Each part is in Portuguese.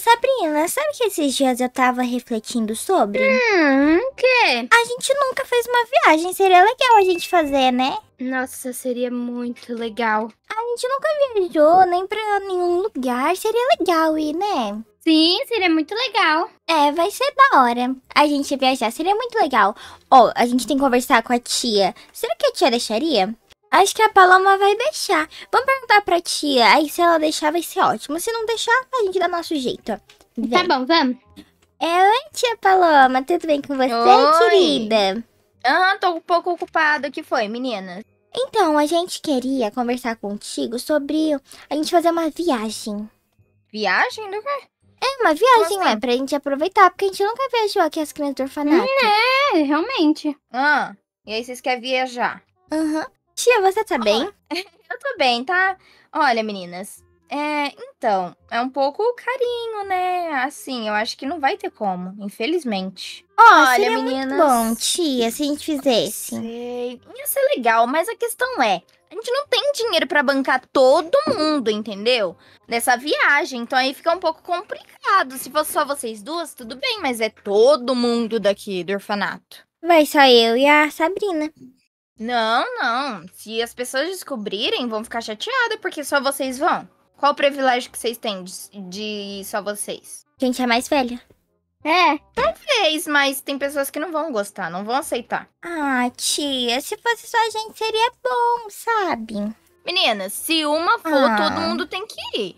Sabrina, sabe que esses dias eu tava refletindo sobre? Hum, o quê? A gente nunca fez uma viagem, seria legal a gente fazer, né? Nossa, seria muito legal. A gente nunca viajou, nem pra nenhum lugar, seria legal ir, né? Sim, seria muito legal. É, vai ser da hora. A gente viajar seria muito legal. Ó, oh, a gente tem que conversar com a tia. Será que a tia deixaria? Acho que a Paloma vai deixar. Vamos perguntar pra tia. Aí se ela deixar, vai ser ótimo. Se não deixar, a gente dá nosso jeito. Tá Vem. Tá bom, vamos. É, oi, tia Paloma. Tudo bem com você, oi. querida? Ah, tô um pouco ocupada. O que foi, meninas? Então, a gente queria conversar contigo sobre a gente fazer uma viagem. Viagem do quê? É, uma viagem, Nossa. Né? Assim? é, pra gente aproveitar, porque a gente nunca viajou aqui as crianças do orfanato. é, realmente. Ah, e aí vocês querem viajar? Aham. Uhum. Tia, você tá bem? Eu tô bem, tá? Olha, meninas. É, então, é um pouco carinho, né? Assim, eu acho que não vai ter como, infelizmente. Olha, seria meninas. Muito bom, tia, se a gente fizesse. Sei. Ia ser legal, mas a questão é: a gente não tem dinheiro para bancar todo mundo, entendeu? Nessa viagem. Então aí fica um pouco complicado. Se fosse só vocês duas, tudo bem, mas é todo mundo daqui do orfanato. Vai só eu e a Sabrina. Não, não. Se as pessoas descobrirem, vão ficar chateadas porque só vocês vão. Qual o privilégio que vocês têm de, de só vocês? Gente, é mais velha. É. Talvez, mas tem pessoas que não vão gostar, não vão aceitar. Ah, tia, se fosse só a gente seria bom, sabe? Meninas, se uma for, ah. todo mundo tem que ir.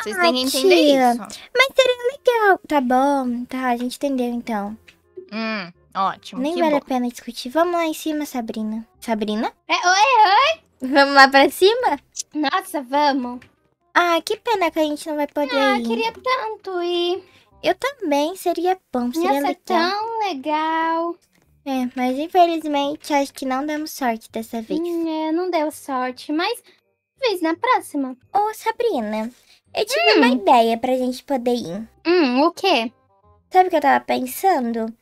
Vocês ah, têm que entender tia. isso. Mas seria legal. Tá bom, tá, a gente entendeu então. Hum. Ótimo. Nem vale bom. a pena discutir. Vamos lá em cima, Sabrina. Sabrina? É, oi, oi! Vamos lá pra cima? Nossa, vamos. Ah, que pena que a gente não vai poder ah, ir. Ah, queria tanto ir. Eu também, seria bom, seria Nossa, legal. É tão legal. É, mas infelizmente acho que não demos sorte dessa vez. Hum, é, não deu sorte, mas vez na próxima. Ô, Sabrina, eu tive hum. uma ideia pra gente poder ir. Hum, o quê? Sabe o que eu tava pensando?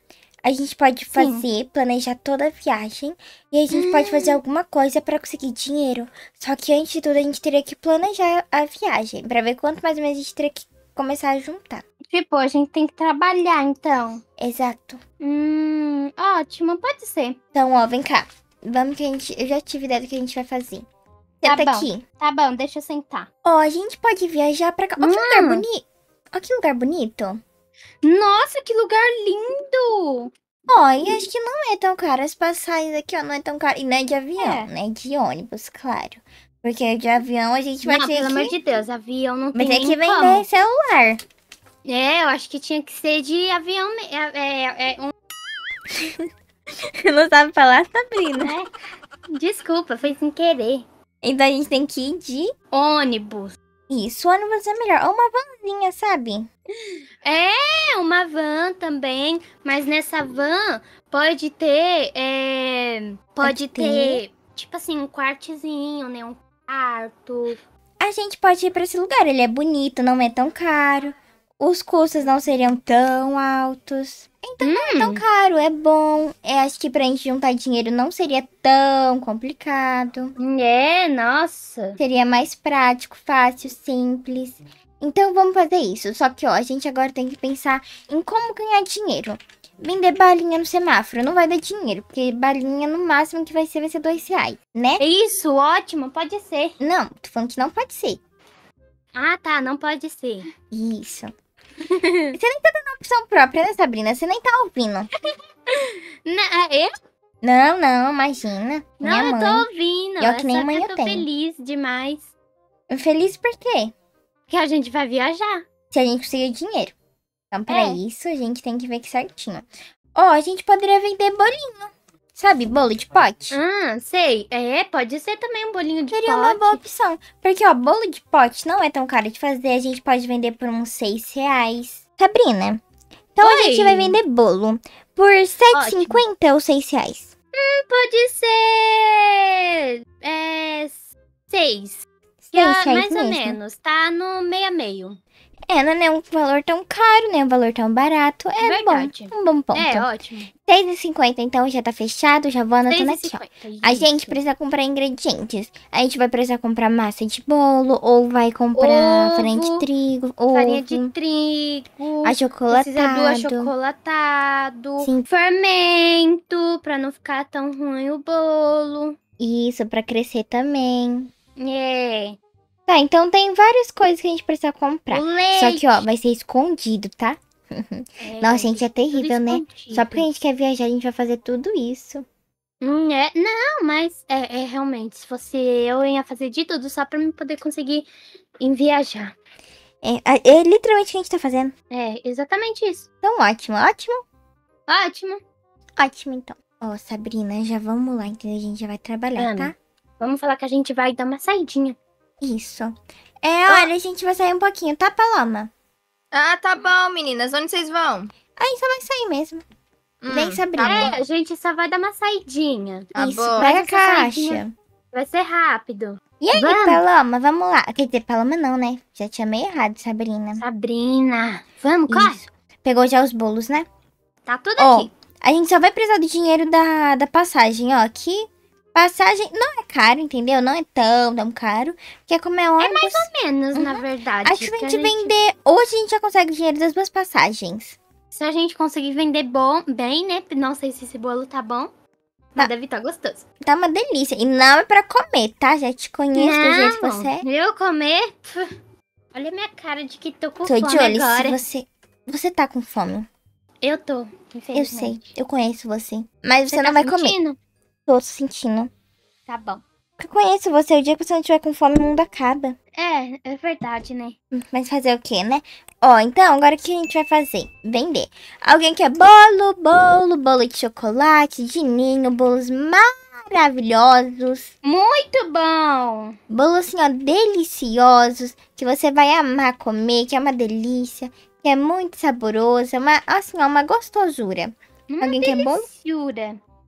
A gente pode fazer, Sim. planejar toda a viagem e a gente hum. pode fazer hum. alguma coisa para conseguir dinheiro. Só que antes de tudo a gente teria que planejar a viagem para ver quanto mais ou menos a gente teria que começar a juntar. Tipo, a gente tem que trabalhar então. Exato. Hum, ótimo, pode ser. Então, ó, vem cá. Vamos que a gente. Eu já tive ideia do que a gente vai fazer. Tá Senta tá aqui. Tá bom, deixa eu sentar. Ó, a gente pode viajar pra cá. Ó, hum. que lugar hum. bonito. Ó, que lugar bonito. Nossa, que lugar lindo! Ó, e acho que não é tão caro as passagens aqui, ó, não é tão caro. E não é de avião, é. né? De ônibus, claro. Porque de avião a gente vai não, ter pelo que... amor de Deus, avião não tem Mas é que vender como. celular. É, eu acho que tinha que ser de avião... É, é, é um... não sabe falar, Sabrina. Tá é. Desculpa, foi sem querer. Então a gente tem que ir de... Ônibus. Isso, ano vanzinha é melhor. Ou uma vanzinha, sabe? É, uma van também. Mas nessa van pode ter. É, pode, pode ter, ter, tipo assim, um quartezinho, né? Um quarto. A gente pode ir pra esse lugar. Ele é bonito, não é tão caro os custos não seriam tão altos. Então hum. não é tão hum. caro, é bom. acho que pra gente juntar dinheiro não seria tão complicado. É, nossa. Seria mais prático, fácil, simples. Então vamos fazer isso. Só que, ó, a gente agora tem que pensar em como ganhar dinheiro. Vender balinha no semáforo não vai dar dinheiro, porque balinha no máximo que vai ser vai ser dois reais, né? É isso, ótimo, pode ser. Não, tô falando que não pode ser. Ah, tá, não pode ser. Isso. Você nem tá dando opção própria, né, Sabrina? Você nem tá ouvindo. Né, é eu? Não, não, imagina. Não, Minha eu mãe. tô ouvindo. Eu que é nem mãe que eu, eu tô tenho. feliz demais. Feliz por quê? Porque a gente vai viajar. Se a gente conseguir dinheiro. Então, pra é. isso, a gente tem que ver que certinho. Ó, oh, a gente poderia vender bolinho. Sabe, bolo de pote? Ah, sei. É, pode ser também um bolinho de Seria pote. Seria uma boa opção. Porque, ó, bolo de pote não é tão caro de fazer. A gente pode vender por uns 6 reais. Sabrina, então Oi. a gente vai vender bolo por 7,50 ou 6 reais? Hum, pode ser... É... 6. 6 ah, reais mais mesmo. ou menos. Tá no meio a meio. É, não é um valor tão caro, nem um valor tão barato. É Verdade. bom. Um bom ponto. É, ótimo. 6,50 então já tá fechado, já vou anotando aqui, ó. A gente precisa comprar ingredientes. A gente vai precisar comprar massa de bolo, ou vai comprar ovo, farinha de trigo, ovo, farinha de trigo, achocolatado. Precisa do achocolatado, Sim. fermento, pra não ficar tão ruim o bolo. Isso, pra crescer também. É. Tá, então tem várias coisas que a gente precisa comprar. Só que, ó, vai ser escondido, tá? É, Nossa, gente, é terrível, né? Só porque a gente quer viajar, a gente vai fazer tudo isso. Hum, é, não, mas é, é, realmente, se fosse eu, eu ia fazer de tudo só pra me poder conseguir em viajar. É, é, literalmente o que a gente tá fazendo. É, exatamente isso. Então, ótimo, ótimo. Ótimo. Ótimo, então. Ó, oh, Sabrina, já vamos lá, então A gente já vai trabalhar, Ana, tá? Vamos falar que a gente vai dar uma saidinha. Isso. É, ah. a gente vai sair um pouquinho, tá, Paloma? Ah, tá bom, meninas. Onde vocês vão? A gente só vai sair mesmo. Hum, Vem, Sabrina. é, a gente só vai dar uma saidinha. Tá Isso, bom. pega a caixa. Vai ser rápido. E aí, vamos? Paloma, vamos lá. Quer dizer, Paloma não, né? Já tinha meio errado, Sabrina. Sabrina. Vamos, Isso. Pegou já os bolos, né? Tá tudo oh, aqui. A gente só vai precisar do dinheiro da, da passagem, ó. Aqui Passagem não é caro, entendeu? Não é tão, tão caro. Porque é como é, é ônibus... É mais ou menos, uhum. na verdade. Acho que a gente, vender... Hoje a gente já consegue dinheiro das duas passagens. Se a gente conseguir vender bom, bem, né? Não sei se esse bolo tá bom. Tá. Deve estar tá gostoso. Tá uma delícia. E não é pra comer, tá? Já te conheço não, do jeito que você é. Eu comer? olha a minha cara de que tô com tô fome de olho, agora. Se você, você tá com fome. Eu tô, Eu sei, eu conheço você. Mas você, você não tá vai sentindo? comer. Tô sentindo. Tá bom. Eu conheço você, o dia que você não tiver com fome, o mundo acaba. É, é verdade, né? Mas fazer o quê, né? Ó, então, agora o que a gente vai fazer? Vender. Alguém quer bolo, bolo, bolo de chocolate, de ninho, bolos maravilhosos. Muito bom! Bolos, assim, ó, deliciosos, que você vai amar comer, que é uma delícia, que é muito saboroso, é uma, assim, ó, uma gostosura. Uma Alguém deliciura. quer bolo?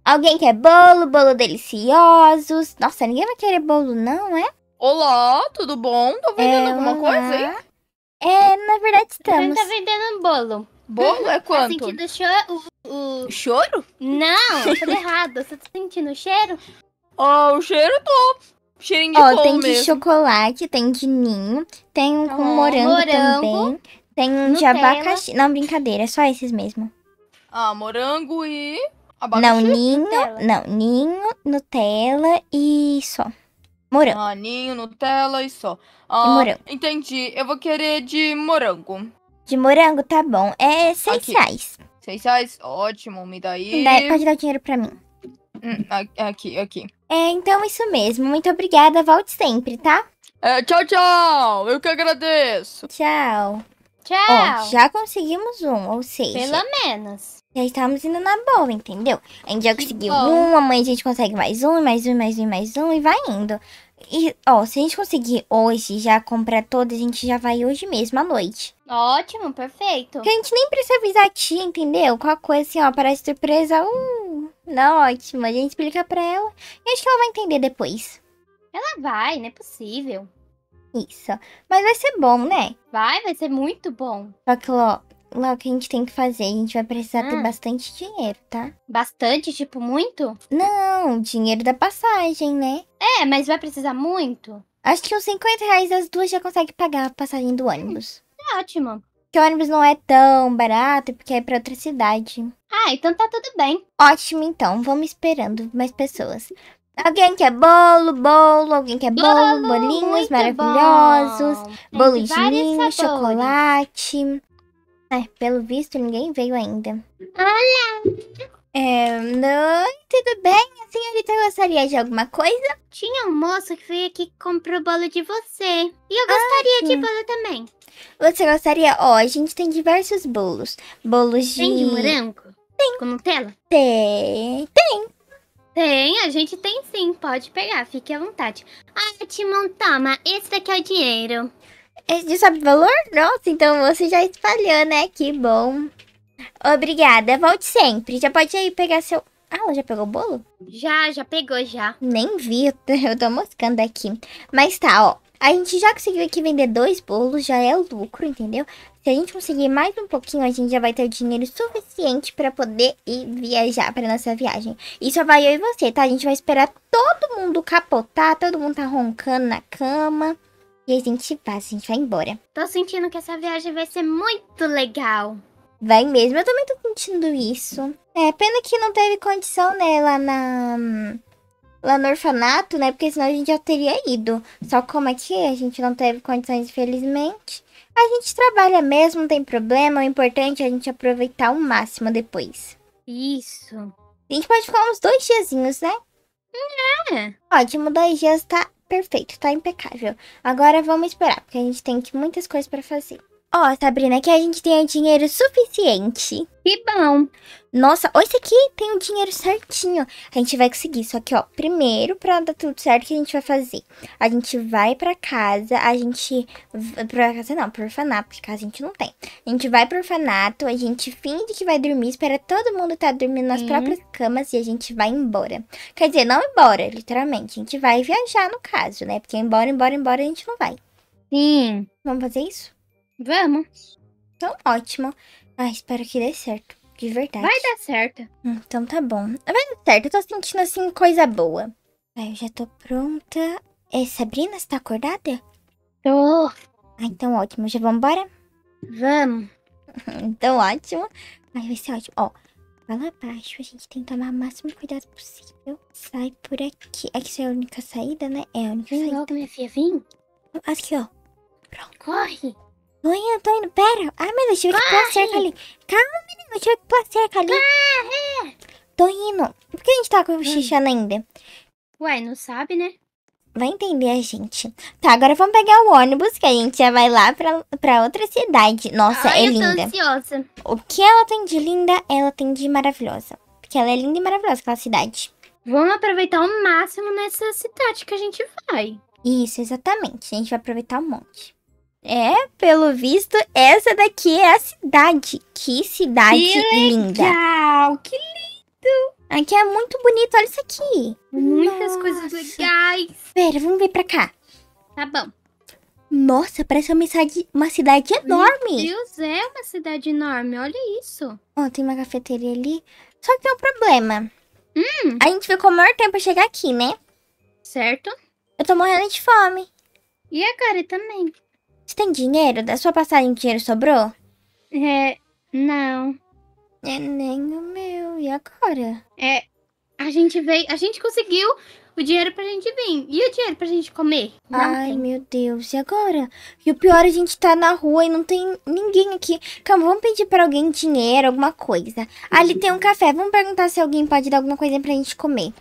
Alguém quer bolo? Bolo deliciosos. Nossa, ninguém vai querer bolo, não, é? Olá, tudo bom? Tô tá vendendo é, alguma olá. coisa, hein? É, na verdade estamos. A tá vendendo um bolo. Bolo é tá quanto? Tá sentindo choro, o, Choro? Não, tá errado. Você tá sentindo o cheiro? Oh, o cheiro tô. Cheirinho de oh, bolo tem de mesmo. chocolate, tem de ninho, tem um com oh, morango, morango, também. Tem um de abacaxi. Não, brincadeira, é só esses mesmo. Ah, morango e Abacaxi, não, ninho, Nutella. não, ninho, Nutella e só. Morango. Ah, ninho, Nutella e só. Ah, e morango. Entendi. Eu vou querer de morango. De morango, tá bom. É seis aqui. reais. Seis reais? Ótimo, me dá aí. Dá, pode dar dinheiro pra mim. Hum, aqui, aqui. É, então isso mesmo. Muito obrigada. Volte sempre, tá? É, tchau, tchau. Eu que agradeço. Tchau. Tchau. Ó, já conseguimos um, ou seja... Pelo menos. Já estávamos indo na boa, entendeu? A gente já conseguiu um, amanhã a gente consegue mais um, mais um, mais um, mais um e vai indo. E, ó, se a gente conseguir hoje já comprar toda, a gente já vai hoje mesmo à noite. Ótimo, perfeito. Que a gente nem precisa avisar a tia, entendeu? Com a coisa assim, ó, parece surpresa. Uh, não, ótimo. A gente explica pra ela e acho que ela vai entender depois. Ela vai, não é possível. Isso. Mas vai ser bom, né? Vai, vai ser muito bom. Só que, ó, Lá o que a gente tem que fazer? A gente vai precisar hum. ter bastante dinheiro, tá? Bastante? Tipo, muito? Não, dinheiro da passagem, né? É, mas vai precisar muito? Acho que uns 50 reais as duas já consegue pagar a passagem do ônibus. Hum, é ótimo. Que o ônibus não é tão barato porque é pra outra cidade. Ah, então tá tudo bem. Ótimo, então. Vamos esperando mais pessoas. Alguém quer bolo, bolo, alguém quer bolo, bolo bolinhos maravilhosos, bom. bolo de ninho, chocolate. É, pelo visto, ninguém veio ainda. Olá! É, tudo bem? A senhorita gostaria de alguma coisa? Tinha um moço que veio aqui e comprou bolo de você. E eu gostaria ah, de bolo também. Você gostaria? Ó, oh, a gente tem diversos bolos. Bolos de... Tem de morango? Tem. Com Nutella? Tem, tem. Tem, a gente tem sim. Pode pegar, fique à vontade. Ah, toma. Esse daqui é o dinheiro. É de sabe valor? Nossa, então você já espalhou, né? Que bom. Obrigada, volte sempre. Já pode ir pegar seu... Ah, ela já pegou o bolo? Já, já pegou, já. Nem vi, eu tô moscando aqui. Mas tá, ó. A gente já conseguiu aqui vender dois bolos, já é lucro, entendeu? Se a gente conseguir mais um pouquinho, a gente já vai ter o dinheiro suficiente pra poder ir viajar pra nossa viagem. E só vai eu e você, tá? A gente vai esperar todo mundo capotar, todo mundo tá roncando na cama. E a gente vai, a gente vai embora. Tô sentindo que essa viagem vai ser muito legal. Vai mesmo, eu também tô sentindo isso. É, pena que não teve condição, né, lá na... Lá no orfanato, né, porque senão a gente já teria ido. Só como aqui é é, a gente não teve condições, infelizmente. A gente trabalha mesmo, não tem problema. O importante é a gente aproveitar o máximo depois. Isso. A gente pode ficar uns dois diazinhos, né? É. Ótimo, dois dias tá perfeito, tá impecável. Agora vamos esperar, porque a gente tem muitas coisas para fazer. Ó, oh, Sabrina, que a gente o dinheiro suficiente. Que bom. Nossa, ó, esse aqui tem o dinheiro certinho. A gente vai conseguir. Só que, ó, primeiro, pra dar tudo certo, o que a gente vai fazer? A gente vai pra casa, a gente... Pra casa não, pro orfanato, porque casa a gente não tem. A gente vai pro orfanato, a gente finge que vai dormir, espera todo mundo tá dormindo nas próprias camas e a gente vai embora. Quer dizer, não embora, literalmente. A gente vai viajar, no caso, né? Porque embora, embora, embora, a gente não vai. Sim. Vamos fazer isso? Vamos. Então, ótimo. Ah, espero que dê certo. De verdade. Vai dar certo. Então tá bom. Tá vai dar certo. Eu tô sentindo, assim, coisa boa. Ah, eu já tô pronta. É, Sabrina, você tá acordada? Tô. Ah, então ótimo. Já vamos embora? Vamos. então ótimo. Ai, vai ser ótimo. Ó, fala lá abaixo. A gente tem que tomar o máximo cuidado possível. Sai por aqui. é isso é a única saída, né? É a única Vem saída. Logo, minha filha, vem. Aqui, ó. Pronto. Corre. Tô indo, tô indo, pera. Ai, meu Deus, tive que pular a cerca ali. Calma, menino, eu tive que pular a cerca ali. Corre! Tô indo. Por que a gente tá cochichando hum. ainda? Ué, não sabe, né? Vai entender a gente. Tá, agora vamos pegar o ônibus, que a gente já vai lá pra, pra outra cidade. Nossa, Ai, é linda. Eu tô ansiosa. O que ela tem de linda, ela tem de maravilhosa. Porque ela é linda e maravilhosa, aquela cidade. Vamos aproveitar o máximo nessa cidade que a gente vai. Isso, exatamente. A gente vai aproveitar um monte. É, pelo visto, essa daqui é a cidade. Que cidade que linda. Legal, que lindo. Aqui é muito bonito, olha isso aqui. Muitas Nossa. coisas legais. Pera, vamos ver pra cá. Tá bom. Nossa, parece uma cidade, uma cidade enorme. Meu Deus, é uma cidade enorme, olha isso. Ó, tem uma cafeteria ali. Só que tem um problema. Hum. A gente ficou o maior tempo pra chegar aqui, né? Certo. Eu tô morrendo de fome. E a cara também. Você tem dinheiro? Da sua passagem dinheiro sobrou? É. Não. É nem o meu. E agora? É. A gente veio. A gente conseguiu o dinheiro pra gente vir. E o dinheiro pra gente comer? Não Ai, tem. meu Deus. E agora? E o pior, a gente tá na rua e não tem ninguém aqui. Calma, vamos pedir pra alguém dinheiro, alguma coisa. Ali tem um café. Vamos perguntar se alguém pode dar alguma coisa pra gente comer.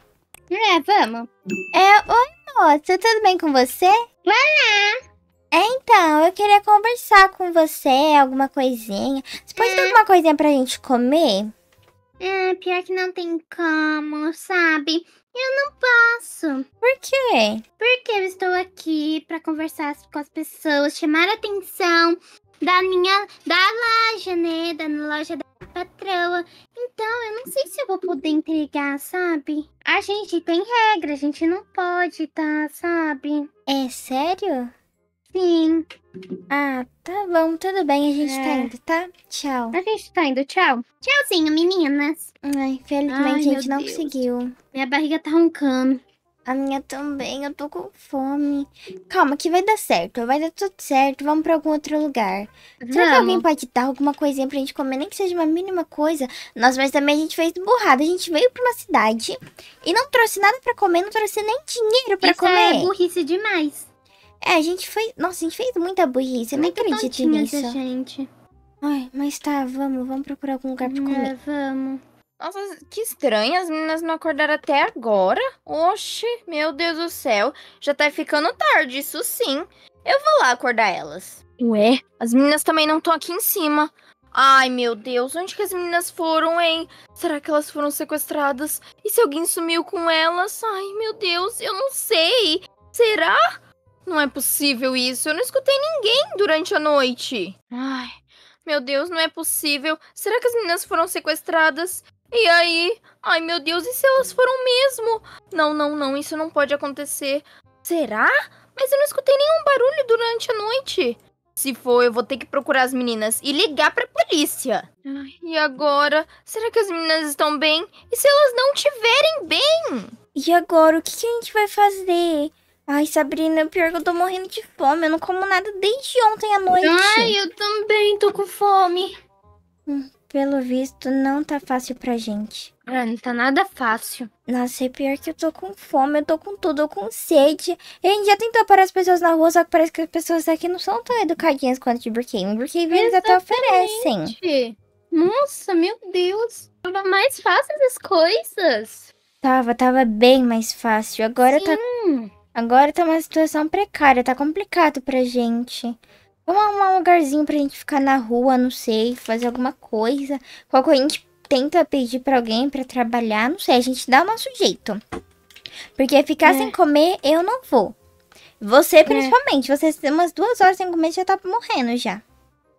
É, vamos. É, oi, moça. Tudo bem com você? Olá. É, então, eu queria conversar com você, alguma coisinha. Você pode ter é. alguma coisinha pra gente comer? É, pior que não tem como, sabe? Eu não posso. Por quê? Porque eu estou aqui para conversar com as pessoas, chamar a atenção da minha da loja, né? Da loja da patroa. Então, eu não sei se eu vou poder entregar, sabe? A gente tem regra, a gente não pode, tá, sabe? É sério? Sim. Ah, tá bom, tudo bem, a gente tá é. tá indo, tá? Tchau. A gente tá indo, tchau. Tchauzinho, meninas. Ai, infelizmente Ai, a gente não Deus. conseguiu. Minha barriga tá roncando. A minha também, eu tô com fome. Calma, que vai dar certo, vai dar tudo certo, vamos pra algum outro lugar. Vamos. Será que alguém pode dar alguma coisinha pra gente comer, nem que seja uma mínima coisa? Nossa, mas também a gente fez burrada, a gente veio pra uma cidade e não trouxe nada pra comer, não trouxe nem dinheiro pra Isso é comer. é burrice demais. É, a gente foi. Nossa, a gente fez muita burrice. Eu não acredito nisso. gente. Ai, mas tá, vamos, vamos procurar algum lugar pra comer. É, vamos. Nossa, que estranho, as meninas não acordaram até agora. Oxe, meu Deus do céu. Já tá ficando tarde, isso sim. Eu vou lá acordar elas. Ué, as meninas também não estão aqui em cima. Ai, meu Deus, onde que as meninas foram, hein? Será que elas foram sequestradas? E se alguém sumiu com elas? Ai, meu Deus, eu não sei. Será? Não é possível isso. Eu não escutei ninguém durante a noite. Ai, meu Deus, não é possível. Será que as meninas foram sequestradas? E aí? Ai, meu Deus, e se elas foram mesmo? Não, não, não, isso não pode acontecer. Será? Mas eu não escutei nenhum barulho durante a noite. Se for, eu vou ter que procurar as meninas e ligar pra polícia. e agora? Será que as meninas estão bem? E se elas não estiverem bem? E agora, o que a gente vai fazer? Ai, Sabrina, o pior que eu tô morrendo de fome. Eu não como nada desde ontem à noite. Ai, eu também tô com fome. Hum, pelo visto, não tá fácil pra gente. Ah, não tá nada fácil. Nossa, é pior que eu tô com fome, eu tô com tudo, eu com sede. A gente já tentou parar as pessoas na rua, só que parece que as pessoas aqui não são tão educadinhas quanto de Burkina. porque eles até tá oferecem. Nossa, meu Deus. Tava mais fácil as coisas. Tava, tava bem mais fácil. Agora tá Sim. tá Agora tá uma situação precária, tá complicado pra gente. Vamos arrumar um lugarzinho pra gente ficar na rua, não sei, fazer alguma coisa. Qualquer coisa a gente tenta pedir pra alguém pra trabalhar, não sei, a gente dá o nosso jeito. Porque ficar é. sem comer, eu não vou. Você, é. principalmente, é. você umas duas horas sem comer já tá morrendo já.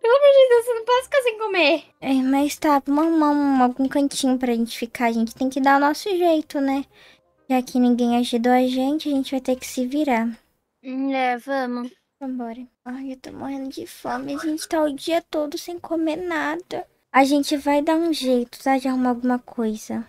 Pelo amor de Deus, você não pode ficar sem comer. É, mas tá, vamos arrumar algum cantinho pra gente ficar. A gente tem que dar o nosso jeito, né? Já que ninguém ajudou a gente, a gente vai ter que se virar. É, vamos. Vambora. Ai, eu tô morrendo de fome. A gente tá o dia todo sem comer nada. A gente vai dar um jeito, tá? De arrumar alguma coisa.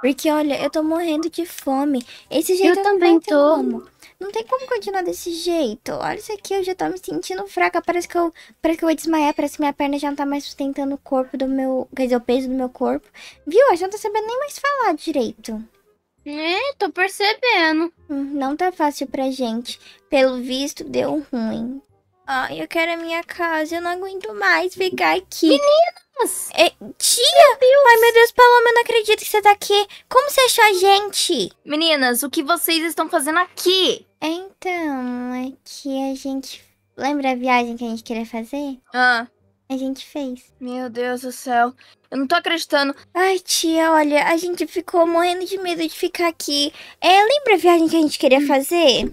Porque, olha, eu tô morrendo de fome. Esse jeito eu também não tô. Como. Não tem como continuar desse jeito. Olha isso aqui, eu já tô me sentindo fraca. Parece que eu, parece que eu vou desmaiar. Parece que minha perna já não tá mais sustentando o corpo do meu... Quer dizer, o peso do meu corpo. Viu? A gente não tá sabendo nem mais falar direito. É, tô percebendo. Hum, não tá fácil pra gente. Pelo visto, deu ruim. Ai, eu quero a minha casa. Eu não aguento mais ficar aqui. Meninas! É, tia! Meu Deus. Ai, meu Deus, Paloma, eu não acredito que você tá aqui. Como você achou a gente? Meninas, o que vocês estão fazendo aqui? Então, é que a gente... Lembra a viagem que a gente queria fazer? Ah. A gente fez. Meu Deus do céu. Eu não tô acreditando. Ai, tia, olha, a gente ficou morrendo de medo de ficar aqui. É, lembra a viagem que a gente queria fazer?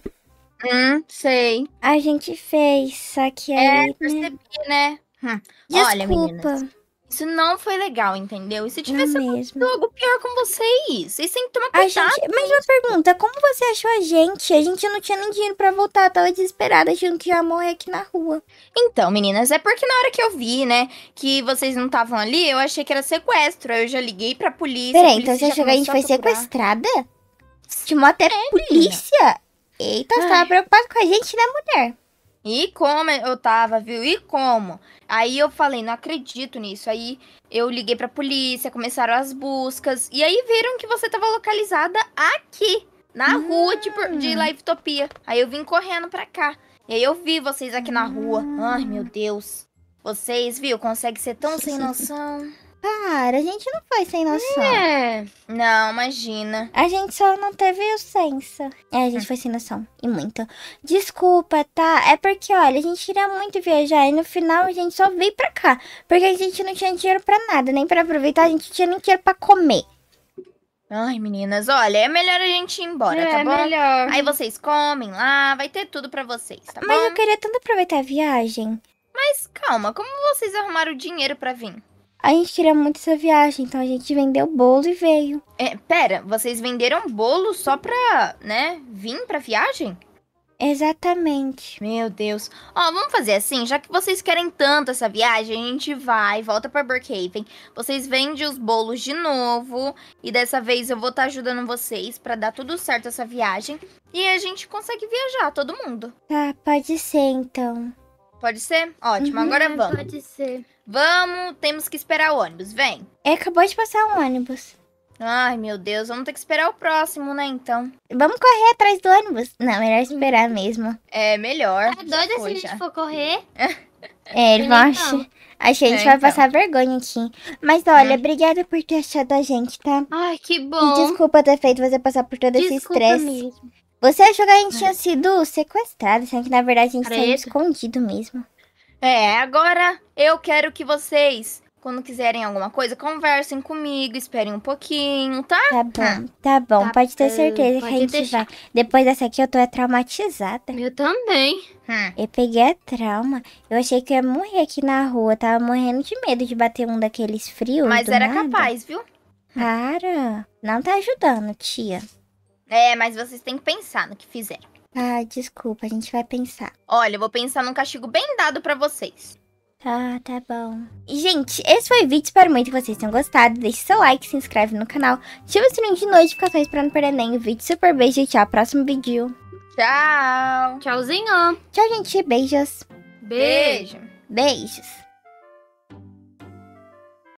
Hum, sei. A gente fez, só que é, aí. É, percebi, né? né? Hum. Desculpa. Olha, meninas. Isso não foi legal, entendeu? E se tivesse algo pior com vocês, vocês têm que tomar cuidado. A gente... Mas uma pergunta, como você achou a gente? A gente não tinha nem dinheiro para voltar, tava desesperada achando que ia morrer aqui na rua. Então, meninas, é porque na hora que eu vi, né, que vocês não estavam ali, eu achei que era sequestro. Aí eu já liguei pra polícia. Peraí, então você achou que a gente foi sequestrada? Timou até é, polícia? Menina. Eita, você tava preocupado com a gente, né, mulher? E como eu tava, viu? E como? Aí eu falei, não acredito nisso. Aí eu liguei pra polícia, começaram as buscas. E aí viram que você tava localizada aqui, na tipo, hum. rua de, de Topia. Aí eu vim correndo pra cá. E aí eu vi vocês aqui na rua. Ai, meu Deus. Vocês, viu? Consegue ser tão sem noção. Cara, a gente não foi sem noção. É. Não, imagina. A gente só não teve o senso. É, a gente foi sem noção. E muito. Desculpa, tá? É porque, olha, a gente queria muito viajar e no final a gente só veio pra cá. Porque a gente não tinha dinheiro pra nada, nem pra aproveitar, a gente tinha nem dinheiro pra comer. Ai, meninas, olha, é melhor a gente ir embora, é, tá bom? É melhor. Aí vocês comem lá, vai ter tudo pra vocês, tá Mas bom? Mas eu queria tanto aproveitar a viagem. Mas calma, como vocês arrumaram o dinheiro pra vir? A gente queria muito essa viagem, então a gente vendeu bolo e veio. É, pera, vocês venderam bolo só pra, né, vir pra viagem? Exatamente. Meu Deus. Ó, vamos fazer assim, já que vocês querem tanto essa viagem, a gente vai, volta pra Brookhaven. Vocês vendem os bolos de novo. E dessa vez eu vou estar tá ajudando vocês para dar tudo certo essa viagem. E a gente consegue viajar, todo mundo. Tá, pode ser então. Pode ser? Ótimo, uhum, agora vamos. Pode ser. Vamos, temos que esperar o ônibus, vem. É, acabou de passar o um ônibus. Ai, meu Deus, vamos ter que esperar o próximo, né, então? Vamos correr atrás do ônibus? Não, melhor esperar mesmo. É, melhor. Tá doida se a gente for correr? É, ele vai então. A gente é, vai então. passar vergonha aqui. Mas olha, é. obrigada por ter achado a gente, tá? Ai, que bom. E desculpa ter feito você passar por todo desculpa esse estresse. Mesmo. Você achou que a gente tinha sido sequestrado, sendo que na verdade a gente Preta. saiu escondido mesmo. É, agora eu quero que vocês, quando quiserem alguma coisa, conversem comigo, esperem um pouquinho, tá? Tá bom, hum. tá bom. Tá pode ter certeza pode que a gente deixar. vai. Depois dessa aqui eu tô é traumatizada. Eu também. Hum. Hum. Eu peguei a trauma. Eu achei que eu ia morrer aqui na rua. Tava morrendo de medo de bater um daqueles frios. Mas era nada. capaz, viu? Para. Não tá ajudando, tia. É, mas vocês têm que pensar no que fizeram. Ah, desculpa, a gente vai pensar. Olha, eu vou pensar num castigo bem dado para vocês. Tá, tá bom. E, gente, esse foi o vídeo. Espero muito que vocês tenham gostado. Deixe seu like, se inscreve no canal, ativa o sininho de notificações pra não perder nenhum vídeo. Super beijo e tchau. Próximo vídeo. Tchau. Tchauzinho. Tchau, gente. Beijos. Beijo. Beijos.